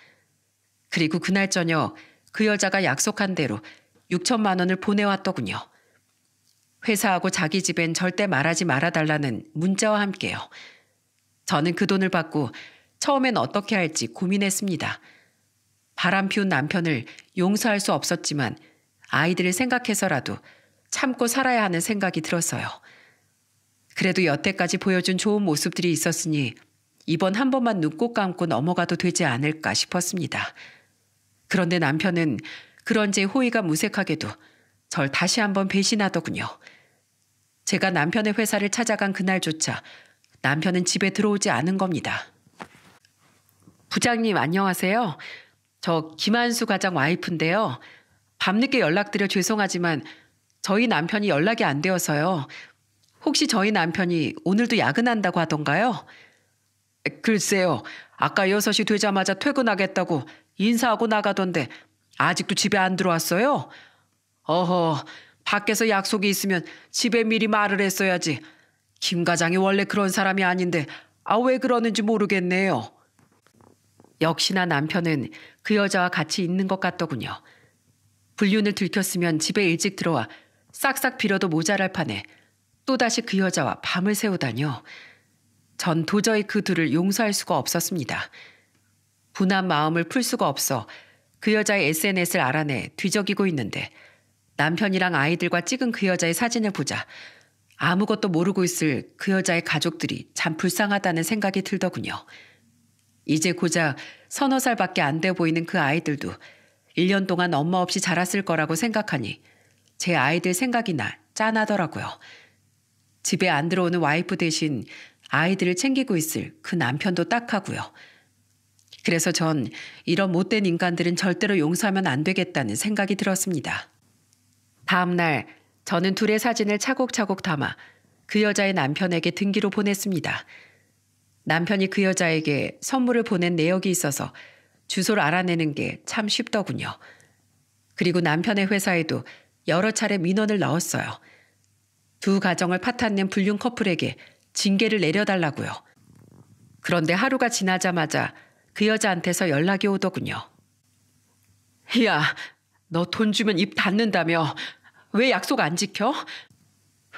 그리고 그날 저녁 그 여자가 약속한 대로 6천만 원을 보내왔더군요. 회사하고 자기 집엔 절대 말하지 말아달라는 문자와 함께요. 저는 그 돈을 받고 처음엔 어떻게 할지 고민했습니다. 바람 피운 남편을 용서할 수 없었지만 아이들을 생각해서라도 참고 살아야 하는 생각이 들었어요. 그래도 여태까지 보여준 좋은 모습들이 있었으니 이번 한 번만 눈 꼭 감고 넘어가도 되지 않을까 싶었습니다. 그런데 남편은 그런 제 호의가 무색하게도 절 다시 한번 배신하더군요. 제가 남편의 회사를 찾아간 그날조차 남편은 집에 들어오지 않은 겁니다. 부장님 안녕하세요. 저 김한수 과장 와이프인데요. 밤늦게 연락드려 죄송하지만 저희 남편이 연락이 안 되어서요. 혹시 저희 남편이 오늘도 야근한다고 하던가요? 글쎄요. 아까 6시 되자마자 퇴근하겠다고 인사하고 나가던데 아직도 집에 안 들어왔어요? 어허, 밖에서 약속이 있으면 집에 미리 말을 했어야지. 김 과장이 원래 그런 사람이 아닌데 아 왜 그러는지 모르겠네요. 역시나 남편은 그 여자와 같이 있는 것 같더군요. 불륜을 들켰으면 집에 일찍 들어와 싹싹 빌어도 모자랄 판에 또다시 그 여자와 밤을 새우다니전 도저히 그 둘을 용서할 수가 없었습니다. 분한 마음을 풀 수가 없어 그 여자의 SNS를 알아내 뒤적이고 있는데 남편이랑 아이들과 찍은 그 여자의 사진을 보자 아무것도 모르고 있을 그 여자의 가족들이 참 불쌍하다는 생각이 들더군요. 이제 고작 서너 살밖에 안 돼 보이는 그 아이들도 1년 동안 엄마 없이 자랐을 거라고 생각하니 제 아이들 생각이 나 짠하더라고요. 집에 안 들어오는 와이프 대신 아이들을 챙기고 있을 그 남편도 딱하고요. 그래서 전 이런 못된 인간들은 절대로 용서하면 안 되겠다는 생각이 들었습니다. 다음 날 저는 둘의 사진을 차곡차곡 담아 그 여자의 남편에게 등기로 보냈습니다. 남편이 그 여자에게 선물을 보낸 내역이 있어서 주소를 알아내는 게 참 쉽더군요. 그리고 남편의 회사에도 여러 차례 민원을 넣었어요. 두 가정을 파탄낸 불륜 커플에게 징계를 내려달라고요. 그런데 하루가 지나자마자 그 여자한테서 연락이 오더군요. 야, 너 돈 주면 입 닫는다며. 왜 약속 안 지켜?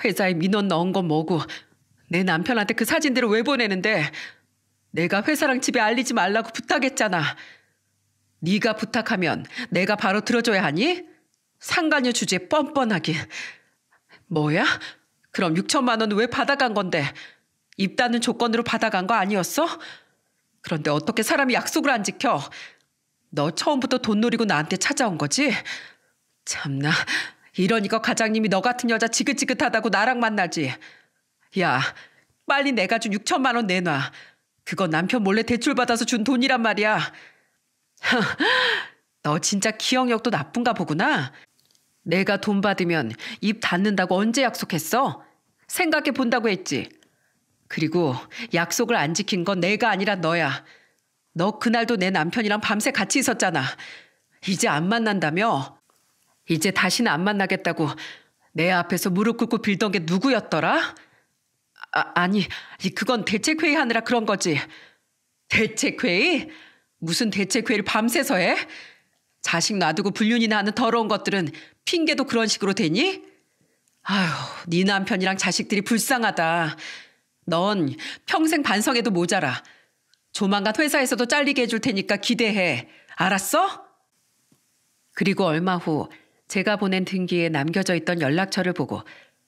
회사에 민원 넣은 건 뭐고 내 남편한테 그 사진들을 왜 보내는데 내가 회사랑 집에 알리지 말라고 부탁했잖아. 네가 부탁하면 내가 바로 들어줘야 하니? 상관녀 주제 뻔뻔하게. 뭐야? 그럼 6천만 원 왜 받아간 건데? 입다는 조건으로 받아간 거 아니었어? 그런데 어떻게 사람이 약속을 안 지켜? 너 처음부터 돈 노리고 나한테 찾아온 거지? 참나, 이러니까 과장님이 너 같은 여자 지긋지긋하다고 나랑 만나지. 야, 빨리 내가 준 6천만 원 내놔. 그거 남편 몰래 대출받아서 준 돈이란 말이야. 너 진짜 기억력도 나쁜가 보구나. 내가 돈 받으면 입 닫는다고 언제 약속했어? 생각해 본다고 했지. 그리고 약속을 안 지킨 건 내가 아니라 너야. 너 그날도 내 남편이랑 밤새 같이 있었잖아. 이제 안 만난다며? 이제 다시는 안 만나겠다고 내 앞에서 무릎 꿇고 빌던 게 누구였더라? 아, 아니, 그건 대책회의 하느라 그런 거지. 대책회의? 무슨 대책회의를 밤새서 해? 자식 놔두고 불륜이나 하는 더러운 것들은 핑계도 그런 식으로 되니? 아휴, 네 남편이랑 자식들이 불쌍하다. 넌 평생 반성해도 모자라. 조만간 회사에서도 잘리게 해줄 테니까 기대해. 알았어? 그리고 얼마 후 제가 보낸 등기에 남겨져 있던 연락처를 보고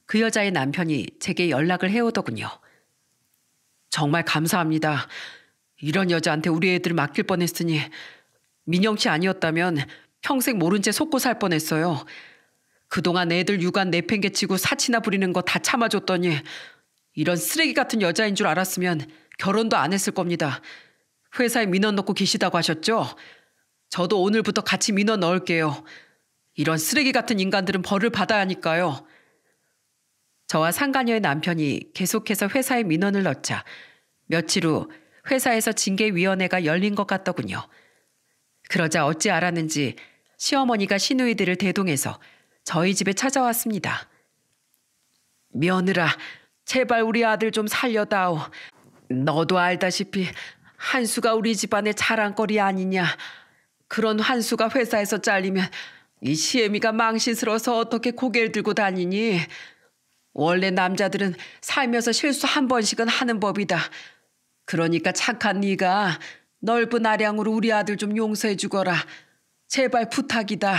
그 여자의 남편이 제게 연락을 해오더군요. 정말 감사합니다. 이런 여자한테 우리 애들 맡길 뻔했으니 민영씨 아니었다면 평생 모른 채 속고 살 뻔했어요. 그동안 애들 육안 내팽개치고 사치나 부리는 거 다 참아줬더니 이런 쓰레기 같은 여자인 줄 알았으면 결혼도 안 했을 겁니다. 회사에 민원 넣고 계시다고 하셨죠? 저도 오늘부터 같이 민원 넣을게요. 이런 쓰레기 같은 인간들은 벌을 받아야 하니까요. 저와 상간녀의 남편이 계속해서 회사에 민원을 넣자 며칠 후 회사에서 징계위원회가 열린 것 같더군요. 그러자 어찌 알았는지 시어머니가 시누이들을 대동해서 저희 집에 찾아왔습니다. 며느라, 제발 우리 아들 좀 살려다오. 너도 알다시피 한수가 우리 집안의 자랑거리 아니냐. 그런 한수가 회사에서 잘리면 이 시애미가 망신스러워서 어떻게 고개를 들고 다니니? 원래 남자들은 살면서 실수 한 번씩은 하는 법이다. 그러니까 착한 네가 넓은 아량으로 우리 아들 좀 용서해 주거라. 제발 부탁이다.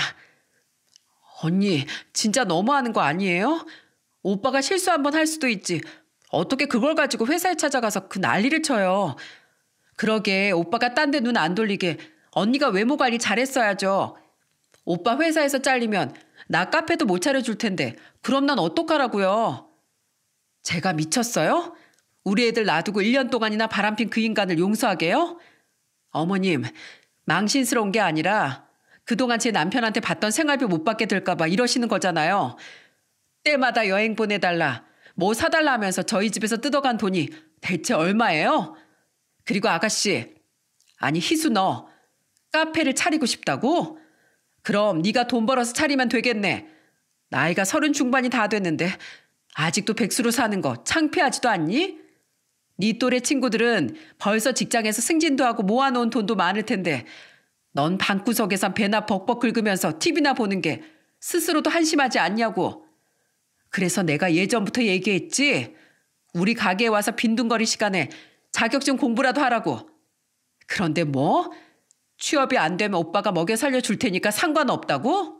언니, 진짜 너무하는 거 아니에요? 오빠가 실수 한번 할 수도 있지. 어떻게 그걸 가지고 회사에 찾아가서 그 난리를 쳐요. 그러게 오빠가 딴 데 눈 안 돌리게 언니가 외모 관리 잘했어야죠. 오빠 회사에서 잘리면 나 카페도 못 차려줄 텐데 그럼 난 어떡하라고요. 제가 미쳤어요? 우리 애들 놔두고 1년 동안이나 바람핀 그 인간을 용서하게요? 어머님, 망신스러운 게 아니라 그동안 제 남편한테 받던 생활비 못 받게 될까봐 이러시는 거잖아요. 때마다 여행 보내달라, 뭐 사달라 하면서 저희 집에서 뜯어간 돈이 대체 얼마예요? 그리고 아가씨, 아니 희수 너 카페를 차리고 싶다고? 그럼 네가 돈 벌어서 차리면 되겠네. 나이가 서른 중반이 다 됐는데 아직도 백수로 사는 거 창피하지도 않니? 네 또래 친구들은 벌써 직장에서 승진도 하고 모아놓은 돈도 많을 텐데 넌 방구석에선 배나 벅벅 긁으면서 TV나 보는 게 스스로도 한심하지 않냐고. 그래서 내가 예전부터 얘기했지. 우리 가게에 와서 빈둥거리 시간에 자격증 공부라도 하라고. 그런데 뭐? 취업이 안 되면 오빠가 먹여 살려 줄 테니까 상관없다고?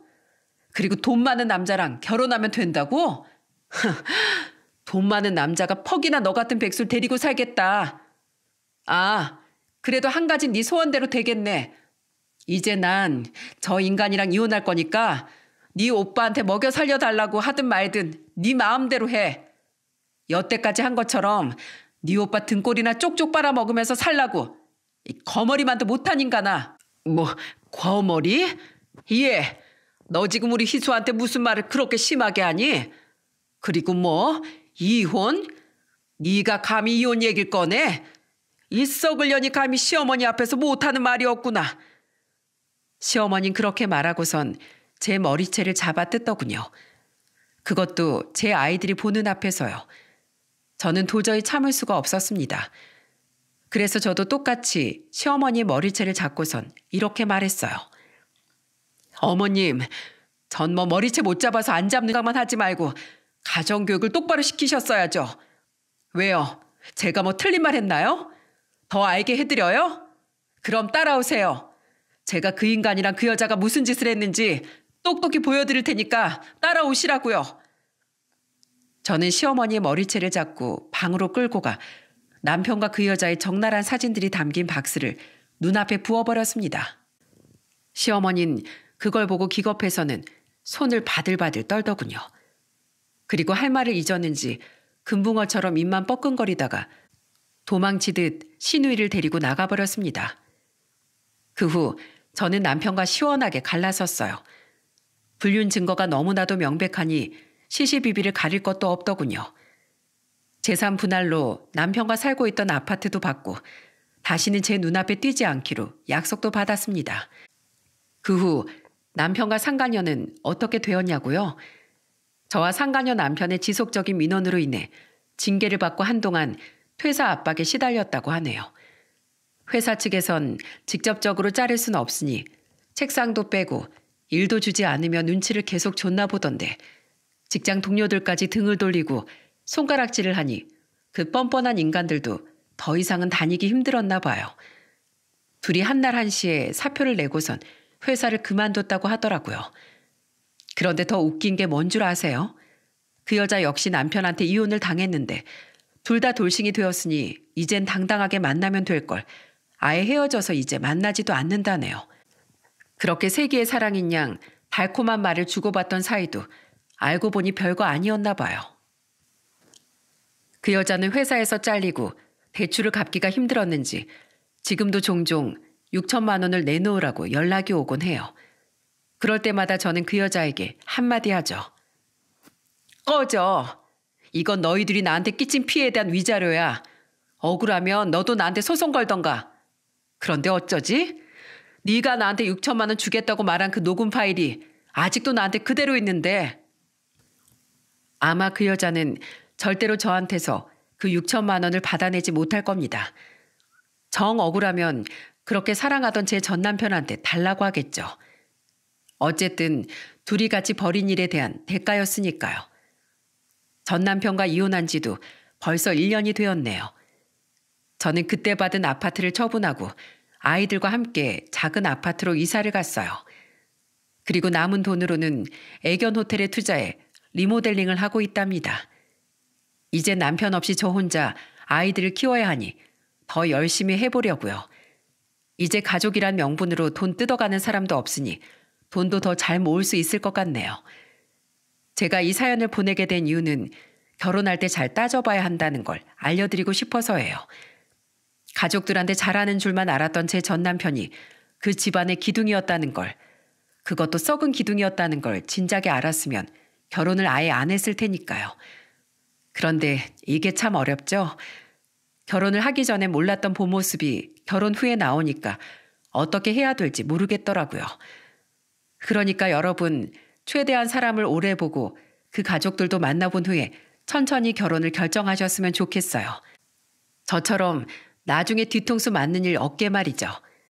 그리고 돈 많은 남자랑 결혼하면 된다고? 돈 많은 남자가 퍽이나 너 같은 백수를 데리고 살겠다. 아, 그래도 한 가지 네 소원대로 되겠네. 이제 난 저 인간이랑 이혼할 거니까 네 오빠한테 먹여 살려달라고 하든 말든 네 마음대로 해. 여태까지 한 것처럼 네 오빠 등골이나 쪽쪽 빨아먹으면서 살라고. 거머리만도 못한 인간아. 뭐, 거머리? 예. 너 지금 우리 희수한테 무슨 말을 그렇게 심하게 하니? 그리고 뭐 이혼? 네가 감히 이혼 얘길 꺼내? 있어을려니 감히 시어머니 앞에서 못하는 말이 없구나. 시어머니 그렇게 말하고선 제 머리채를 잡아 뜯더군요. 그것도 제 아이들이 보는 앞에서요. 저는 도저히 참을 수가 없었습니다. 그래서 저도 똑같이 시어머니의 머리채를 잡고선 이렇게 말했어요. 어머님, 전 뭐 머리채 못 잡아서 안 잡는 것만 하지 말고 가정교육을 똑바로 시키셨어야죠. 왜요? 제가 뭐 틀린 말 했나요? 더 알게 해드려요? 그럼 따라오세요. 제가 그 인간이랑 그 여자가 무슨 짓을 했는지 똑똑히 보여드릴 테니까 따라오시라고요. 저는 시어머니의 머리채를 잡고 방으로 끌고 가 남편과 그 여자의 적나라한 사진들이 담긴 박스를 눈앞에 부어버렸습니다. 시어머니는 그걸 보고 기겁해서는 손을 바들바들 떨더군요. 그리고 할 말을 잊었는지 금붕어처럼 입만 뻐끈거리다가 도망치듯 신우이를 데리고 나가버렸습니다. 그 후 저는 남편과 시원하게 갈라섰어요. 불륜 증거가 너무나도 명백하니 시시비비를 가릴 것도 없더군요. 재산 분할로 남편과 살고 있던 아파트도 받고 다시는 제 눈앞에 띄지 않기로 약속도 받았습니다. 그 후 남편과 상간녀는 어떻게 되었냐고요? 저와 상간녀 남편의 지속적인 민원으로 인해 징계를 받고 한동안 퇴사 압박에 시달렸다고 하네요. 회사 측에선 직접적으로 자를 순 없으니 책상도 빼고 일도 주지 않으며 눈치를 계속 줬나 보던데 직장 동료들까지 등을 돌리고 손가락질을 하니 그 뻔뻔한 인간들도 더 이상은 다니기 힘들었나 봐요. 둘이 한날 한시에 사표를 내고선 회사를 그만뒀다고 하더라고요. 그런데 더 웃긴 게 뭔 줄 아세요? 그 여자 역시 남편한테 이혼을 당했는데 둘 다 돌싱이 되었으니 이젠 당당하게 만나면 될 걸 아예 헤어져서 이제 만나지도 않는다네요. 그렇게 세기의 사랑인 양 달콤한 말을 주고받던 사이도 알고 보니 별거 아니었나 봐요. 그 여자는 회사에서 잘리고 대출을 갚기가 힘들었는지 지금도 종종 6천만 원을 내놓으라고 연락이 오곤 해요. 그럴 때마다 저는 그 여자에게 한마디 하죠. 꺼져. 이건 너희들이 나한테 끼친 피해에 대한 위자료야. 억울하면 너도 나한테 소송 걸던가. 그런데 어쩌지? 네가 나한테 6천만 원 주겠다고 말한 그 녹음 파일이 아직도 나한테 그대로 있는데. 아마 그 여자는 절대로 저한테서 그 6천만 원을 받아내지 못할 겁니다. 정 억울하면 그렇게 사랑하던 제 전 남편한테 달라고 하겠죠. 어쨌든 둘이 같이 벌인 일에 대한 대가였으니까요. 전 남편과 이혼한 지도 벌써 1년이 되었네요. 저는 그때 받은 아파트를 처분하고 아이들과 함께 작은 아파트로 이사를 갔어요. 그리고 남은 돈으로는 애견 호텔에 투자해 리모델링을 하고 있답니다. 이제 남편 없이 저 혼자 아이들을 키워야 하니 더 열심히 해보려고요. 이제 가족이란 명분으로 돈 뜯어가는 사람도 없으니 돈도 더 잘 모을 수 있을 것 같네요. 제가 이 사연을 보내게 된 이유는 결혼할 때 잘 따져봐야 한다는 걸 알려드리고 싶어서예요. 가족들한테 잘하는 줄만 알았던 제 전 남편이 그 집안의 기둥이었다는 걸, 그것도 썩은 기둥이었다는 걸 진작에 알았으면 결혼을 아예 안 했을 테니까요. 그런데 이게 참 어렵죠? 결혼을 하기 전에 몰랐던 보모습이 결혼 후에 나오니까 어떻게 해야 될지 모르겠더라고요. 그러니까 여러분 최대한 사람을 오래 보고 그 가족들도 만나본 후에 천천히 결혼을 결정하셨으면 좋겠어요. 저처럼 나중에 뒤통수 맞는 일 없게 말이죠.